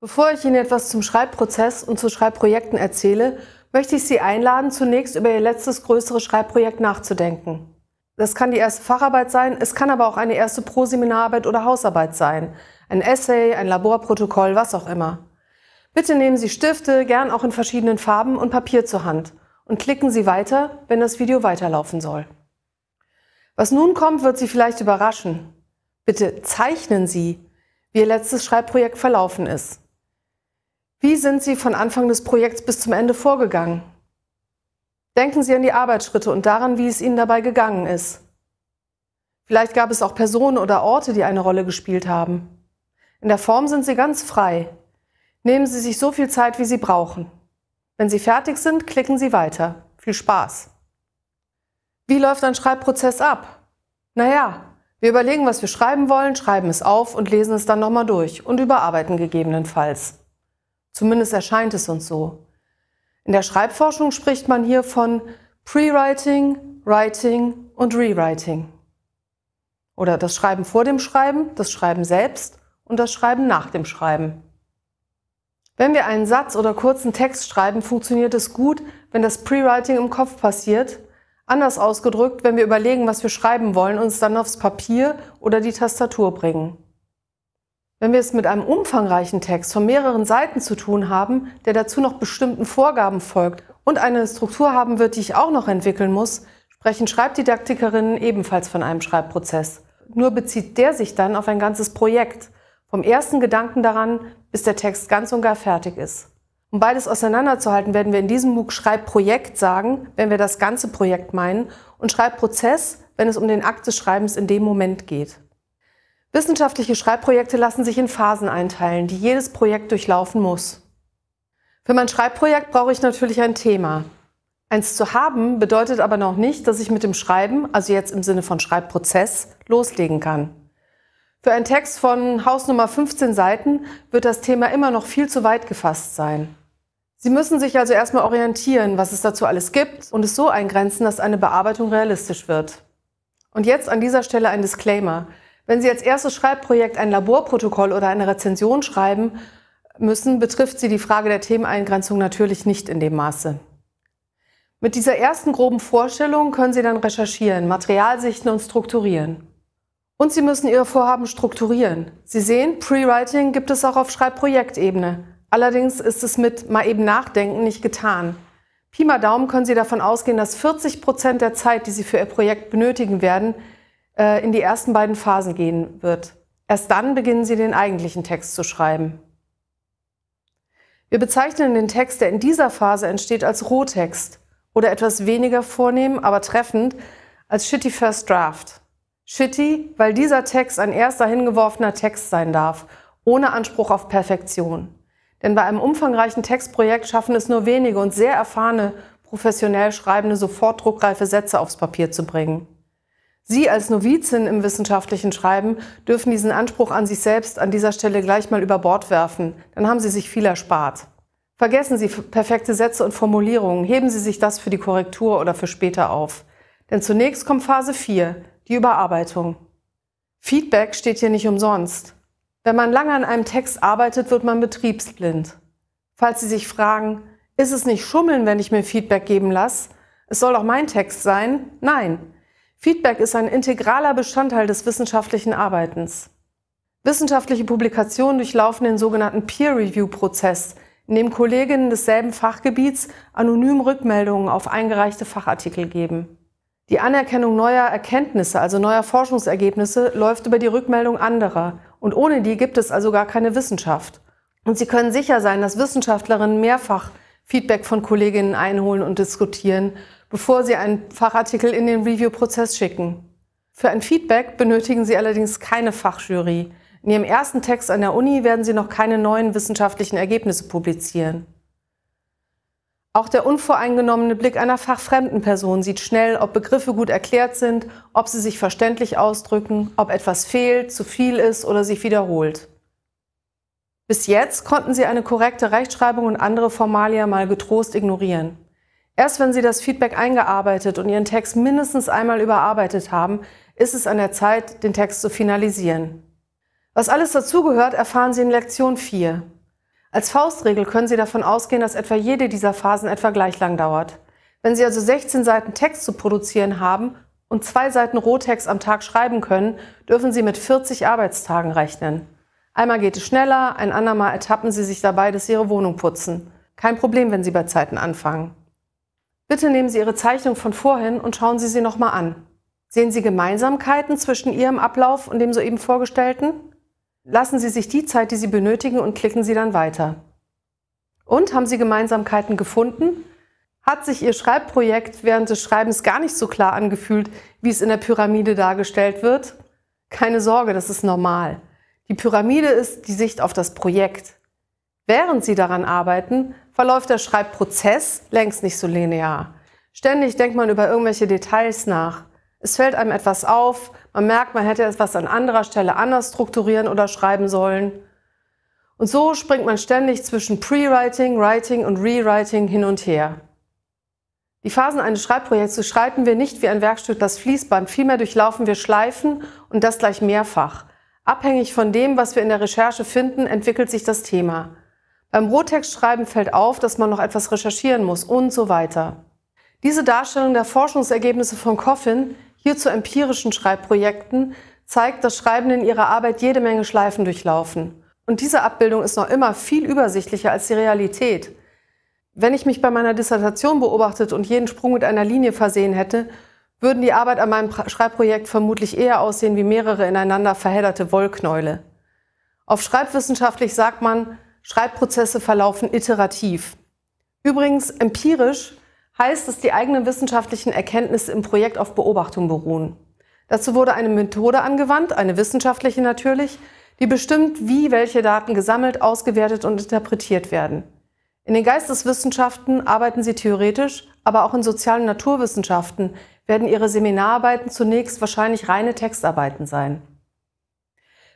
Bevor ich Ihnen etwas zum Schreibprozess und zu Schreibprojekten erzähle, möchte ich Sie einladen, zunächst über Ihr letztes größeres Schreibprojekt nachzudenken. Das kann die erste Facharbeit sein, es kann aber auch eine erste Proseminararbeit oder Hausarbeit sein, ein Essay, ein Laborprotokoll, was auch immer. Bitte nehmen Sie Stifte, gern auch in verschiedenen Farben und Papier zur Hand und klicken Sie weiter, wenn das Video weiterlaufen soll. Was nun kommt, wird Sie vielleicht überraschen. Bitte zeichnen Sie, wie Ihr letztes Schreibprojekt verlaufen ist. Wie sind Sie von Anfang des Projekts bis zum Ende vorgegangen? Denken Sie an die Arbeitsschritte und daran, wie es Ihnen dabei gegangen ist. Vielleicht gab es auch Personen oder Orte, die eine Rolle gespielt haben. In der Form sind Sie ganz frei. Nehmen Sie sich so viel Zeit, wie Sie brauchen. Wenn Sie fertig sind, klicken Sie weiter. Viel Spaß. Wie läuft ein Schreibprozess ab? Naja, wir überlegen, was wir schreiben wollen, schreiben es auf und lesen es dann nochmal durch und überarbeiten gegebenenfalls. Zumindest erscheint es uns so. In der Schreibforschung spricht man hier von Pre-Writing, Writing und Rewriting. Oder das Schreiben vor dem Schreiben, das Schreiben selbst und das Schreiben nach dem Schreiben. Wenn wir einen Satz oder kurzen Text schreiben, funktioniert es gut, wenn das Pre-Writing im Kopf passiert. Anders ausgedrückt, wenn wir überlegen, was wir schreiben wollen uns dann aufs Papier oder die Tastatur bringen. Wenn wir es mit einem umfangreichen Text von mehreren Seiten zu tun haben, der dazu noch bestimmten Vorgaben folgt und eine Struktur haben wird, die ich auch noch entwickeln muss, sprechen Schreibdidaktikerinnen ebenfalls von einem Schreibprozess. Nur bezieht der sich dann auf ein ganzes Projekt, vom ersten Gedanken daran, bis der Text ganz und gar fertig ist. Um beides auseinanderzuhalten, werden wir in diesem MOOC Schreibprojekt sagen, wenn wir das ganze Projekt meinen, und Schreibprozess, wenn es um den Akt des Schreibens in dem Moment geht. Wissenschaftliche Schreibprojekte lassen sich in Phasen einteilen, die jedes Projekt durchlaufen muss. Für mein Schreibprojekt brauche ich natürlich ein Thema. Eins zu haben bedeutet aber noch nicht, dass ich mit dem Schreiben, also jetzt im Sinne von Schreibprozess, loslegen kann. Für einen Text von Hausnummer 15 Seiten wird das Thema immer noch viel zu weit gefasst sein. Sie müssen sich also erstmal orientieren, was es dazu alles gibt und es so eingrenzen, dass eine Bearbeitung realistisch wird. Und jetzt an dieser Stelle ein Disclaimer. Wenn Sie als erstes Schreibprojekt ein Laborprotokoll oder eine Rezension schreiben müssen, betrifft Sie die Frage der Themeneingrenzung natürlich nicht in dem Maße. Mit dieser ersten groben Vorstellung können Sie dann recherchieren, Material sichten und strukturieren. Und Sie müssen Ihre Vorhaben strukturieren. Sie sehen, Pre-Writing gibt es auch auf Schreibprojektebene. Allerdings ist es mit mal eben nachdenken nicht getan. Pi mal Daumen können Sie davon ausgehen, dass 40 Prozent der Zeit, die Sie für Ihr Projekt benötigen werden, äh, in die ersten beiden Phasen gehen wird. Erst dann beginnen Sie den eigentlichen Text zu schreiben. Wir bezeichnen den Text, der in dieser Phase entsteht, als Rohtext oder etwas weniger vornehm, aber treffend, als Shitty First Draft. Shitty, weil dieser Text ein erster hingeworfener Text sein darf, ohne Anspruch auf Perfektion. Denn bei einem umfangreichen Textprojekt schaffen es nur wenige und sehr erfahrene, professionell schreibende, sofort druckreife Sätze aufs Papier zu bringen. Sie als Novizin im wissenschaftlichen Schreiben dürfen diesen Anspruch an sich selbst an dieser Stelle gleich mal über Bord werfen, dann haben Sie sich viel erspart. Vergessen Sie perfekte Sätze und Formulierungen, heben Sie sich das für die Korrektur oder für später auf. Denn zunächst kommt Phase 4, die Überarbeitung. Feedback steht hier nicht umsonst. Wenn man lange an einem Text arbeitet, wird man betriebsblind. Falls Sie sich fragen, ist es nicht Schummeln, wenn ich mir Feedback geben lasse? Es soll doch mein Text sein? Nein, Feedback ist ein integraler Bestandteil des wissenschaftlichen Arbeitens. Wissenschaftliche Publikationen durchlaufen den sogenannten Peer-Review-Prozess, in dem Kolleginnen desselben Fachgebiets anonym Rückmeldungen auf eingereichte Fachartikel geben. Die Anerkennung neuer Erkenntnisse, also neuer Forschungsergebnisse, läuft über die Rückmeldung anderer. Und ohne die gibt es also gar keine Wissenschaft. Und Sie können sicher sein, dass Wissenschaftlerinnen mehrfach Feedback von Kolleginnen einholen und diskutieren bevor Sie einen Fachartikel in den Review-Prozess schicken. Für ein Feedback benötigen Sie allerdings keine Fachjury. In Ihrem ersten Text an der Uni werden Sie noch keine neuen wissenschaftlichen Ergebnisse publizieren. Auch der unvoreingenommene Blick einer fachfremden Person sieht schnell, ob Begriffe gut erklärt sind, ob sie sich verständlich ausdrücken, ob etwas fehlt, zu viel ist oder sich wiederholt. Bis jetzt konnten Sie eine korrekte Rechtschreibung und andere Formalia mal getrost ignorieren. Erst wenn Sie das Feedback eingearbeitet und Ihren Text mindestens einmal überarbeitet haben, ist es an der Zeit, den Text zu finalisieren. Was alles dazugehört, erfahren Sie in Lektion 4. Als Faustregel können Sie davon ausgehen, dass etwa jede dieser Phasen etwa gleich lang dauert. Wenn Sie also 16 Seiten Text zu produzieren haben und zwei Seiten Rohtext am Tag schreiben können, dürfen Sie mit 40 Arbeitstagen rechnen. Einmal geht es schneller, ein andermal ertappen Sie sich dabei, dass Sie Ihre Wohnung putzen. Kein Problem, wenn Sie bei Zeiten anfangen. Bitte nehmen Sie Ihre Zeichnung von vorhin und schauen Sie sie nochmal an. Sehen Sie Gemeinsamkeiten zwischen Ihrem Ablauf und dem soeben vorgestellten? Lassen Sie sich die Zeit, die Sie benötigen, und klicken Sie dann weiter. Und haben Sie Gemeinsamkeiten gefunden? Hat sich Ihr Schreibprojekt während des Schreibens gar nicht so klar angefühlt, wie es in der Pyramide dargestellt wird? Keine Sorge, das ist normal. Die Pyramide ist die Sicht auf das Projekt. Während Sie daran arbeiten, verläuft der Schreibprozess längst nicht so linear. Ständig denkt man über irgendwelche Details nach. Es fällt einem etwas auf, man merkt, man hätte etwas an anderer Stelle anders strukturieren oder schreiben sollen. Und so springt man ständig zwischen Pre-Writing, Writing und Rewriting hin und her. Die Phasen eines Schreibprojekts schreiben wir nicht wie ein Werkstück das Fließband, vielmehr durchlaufen wir Schleifen und das gleich mehrfach. Abhängig von dem, was wir in der Recherche finden, entwickelt sich das Thema. Beim Rohtextschreiben fällt auf, dass man noch etwas recherchieren muss und so weiter. Diese Darstellung der Forschungsergebnisse von Coffin hier zu empirischen Schreibprojekten zeigt, dass Schreibende in ihrer Arbeit jede Menge Schleifen durchlaufen. Und diese Abbildung ist noch immer viel übersichtlicher als die Realität. Wenn ich mich bei meiner Dissertation beobachtet und jeden Sprung mit einer Linie versehen hätte, würden die Arbeit an meinem Schreibprojekt vermutlich eher aussehen wie mehrere ineinander verhedderte Wollknäule. Auf schreibwissenschaftlich sagt man, Schreibprozesse verlaufen iterativ. Übrigens, empirisch heißt, dass die eigenen wissenschaftlichen Erkenntnisse im Projekt auf Beobachtung beruhen. Dazu wurde eine Methode angewandt, eine wissenschaftliche natürlich, die bestimmt, wie welche Daten gesammelt, ausgewertet und interpretiert werden. In den Geisteswissenschaften arbeiten sie theoretisch, aber auch in sozialen Naturwissenschaften werden ihre Seminararbeiten zunächst wahrscheinlich reine Textarbeiten sein.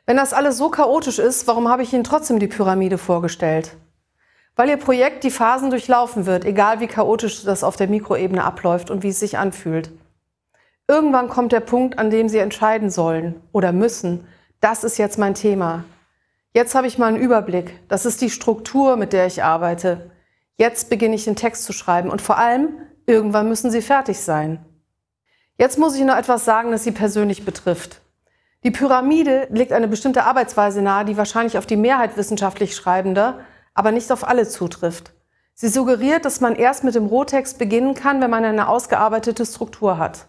Wenn das alles so chaotisch ist, warum habe ich Ihnen trotzdem die Pyramide vorgestellt? Weil Ihr Projekt die Phasen durchlaufen wird, egal wie chaotisch das auf der Mikroebene abläuft und wie es sich anfühlt. Irgendwann kommt der Punkt, an dem Sie entscheiden sollen oder müssen, das ist jetzt mein Thema. Jetzt habe ich mal einen Überblick, das ist die Struktur, mit der ich arbeite. Jetzt beginne ich den Text zu schreiben und vor allem, irgendwann müssen Sie fertig sein. Jetzt muss ich noch etwas sagen, das Sie persönlich betrifft. Die Pyramide legt eine bestimmte Arbeitsweise nahe, die wahrscheinlich auf die Mehrheit wissenschaftlich Schreibender, aber nicht auf alle zutrifft. Sie suggeriert, dass man erst mit dem Rohtext beginnen kann, wenn man eine ausgearbeitete Struktur hat.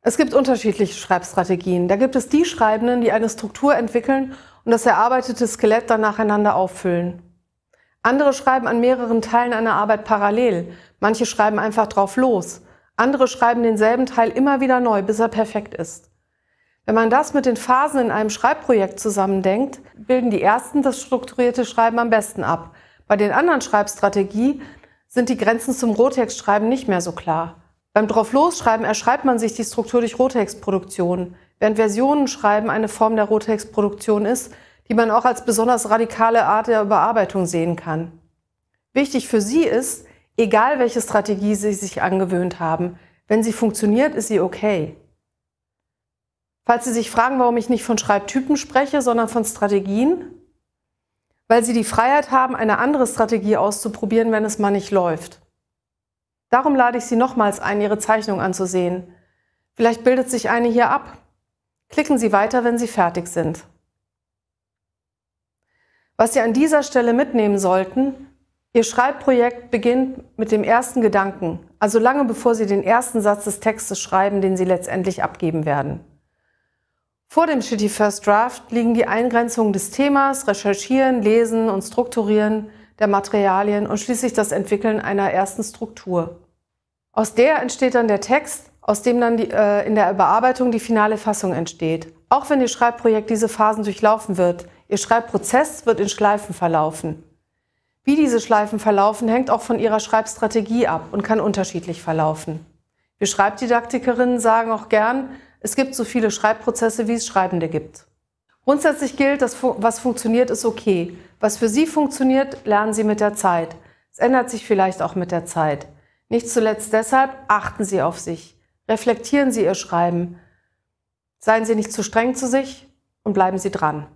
Es gibt unterschiedliche Schreibstrategien. Da gibt es die Schreibenden, die eine Struktur entwickeln und das erarbeitete Skelett dann nacheinander auffüllen. Andere schreiben an mehreren Teilen einer Arbeit parallel. Manche schreiben einfach drauf los. Andere schreiben denselben Teil immer wieder neu, bis er perfekt ist. Wenn man das mit den Phasen in einem Schreibprojekt zusammendenkt, bilden die ersten das strukturierte Schreiben am besten ab. Bei den anderen Schreibstrategien sind die Grenzen zum Rohtextschreiben nicht mehr so klar. Beim Drauflosschreiben erschreibt man sich die Struktur durch Rohtextproduktion, während Versionenschreiben eine Form der Rohtextproduktion ist, die man auch als besonders radikale Art der Überarbeitung sehen kann. Wichtig für Sie ist, egal welche Strategie Sie sich angewöhnt haben, wenn sie funktioniert, ist sie okay. Falls Sie sich fragen, warum ich nicht von Schreibtypen spreche, sondern von Strategien, weil Sie die Freiheit haben, eine andere Strategie auszuprobieren, wenn es mal nicht läuft. Darum lade ich Sie nochmals ein, Ihre Zeichnung anzusehen. Vielleicht bildet sich eine hier ab. Klicken Sie weiter, wenn Sie fertig sind. Was Sie an dieser Stelle mitnehmen sollten, Ihr Schreibprojekt beginnt mit dem ersten Gedanken, also lange bevor Sie den ersten Satz des Textes schreiben, den Sie letztendlich abgeben werden. Vor dem Shitty First Draft liegen die Eingrenzungen des Themas, Recherchieren, Lesen und Strukturieren der Materialien und schließlich das Entwickeln einer ersten Struktur. Aus der entsteht dann der Text, aus dem dann die, äh, in der Bearbeitung die finale Fassung entsteht. Auch wenn Ihr Schreibprojekt diese Phasen durchlaufen wird, Ihr Schreibprozess wird in Schleifen verlaufen. Wie diese Schleifen verlaufen, hängt auch von Ihrer Schreibstrategie ab und kann unterschiedlich verlaufen. Wir Schreibdidaktikerinnen sagen auch gern, es gibt so viele Schreibprozesse, wie es Schreibende gibt. Grundsätzlich gilt, dass was funktioniert, ist okay. Was für Sie funktioniert, lernen Sie mit der Zeit. Es ändert sich vielleicht auch mit der Zeit. Nicht zuletzt deshalb achten Sie auf sich. Reflektieren Sie Ihr Schreiben. Seien Sie nicht zu streng zu sich und bleiben Sie dran.